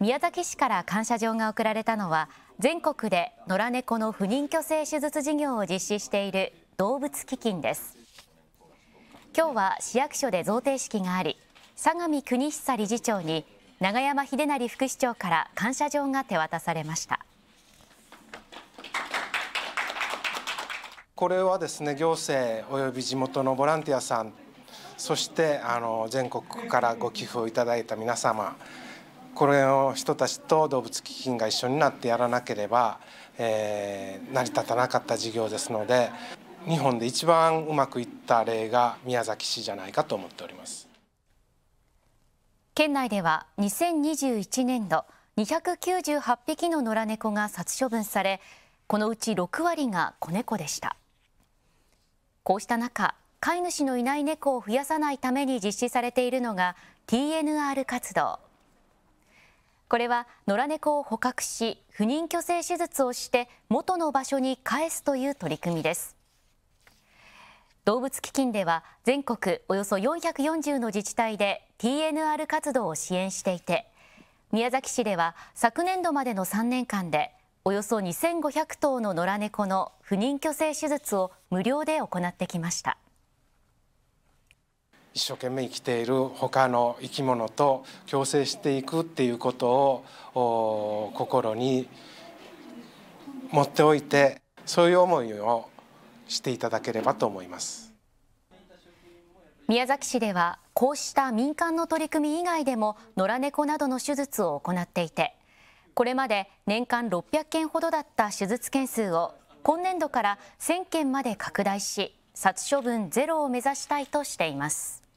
宮崎市から感謝状が贈られたのは全国で野良猫の不妊去勢手術事業を実施している動物基金です今日は市役所で贈呈式があり相模国久理事長に永山秀成副市長から感謝状が手渡されましたこれはですね行政および地元のボランティアさんそしてあの全国からご寄付をいただいた皆様これを人たちと動物基金が一緒になってやらなければ、えー、成り立たなかった事業ですので日本で一番うまくいった例が宮崎市じゃないかと思っております県内では2021年度298匹の野良猫が殺処分されこのうち6割が子猫でしたこうした中飼い主のいない猫を増やさないために実施されているのが TNR 活動これは野良猫を捕獲し不妊去勢手術をして元の場所に返すという取り組みです動物基金では全国およそ440の自治体で TNR 活動を支援していて宮崎市では昨年度までの3年間でおよそ2500頭の野良猫の不妊去勢手術を無料で行ってきました。一生懸命生きている他の生き物と共生していくっていうことを心に持っておいてそういう思いをしていただければと思います宮崎市ではこうした民間の取り組み以外でも野良猫などの手術を行っていてこれまで年間600件ほどだった手術件数を今年度から1000件まで拡大し殺処分ゼロを目指したいとしています。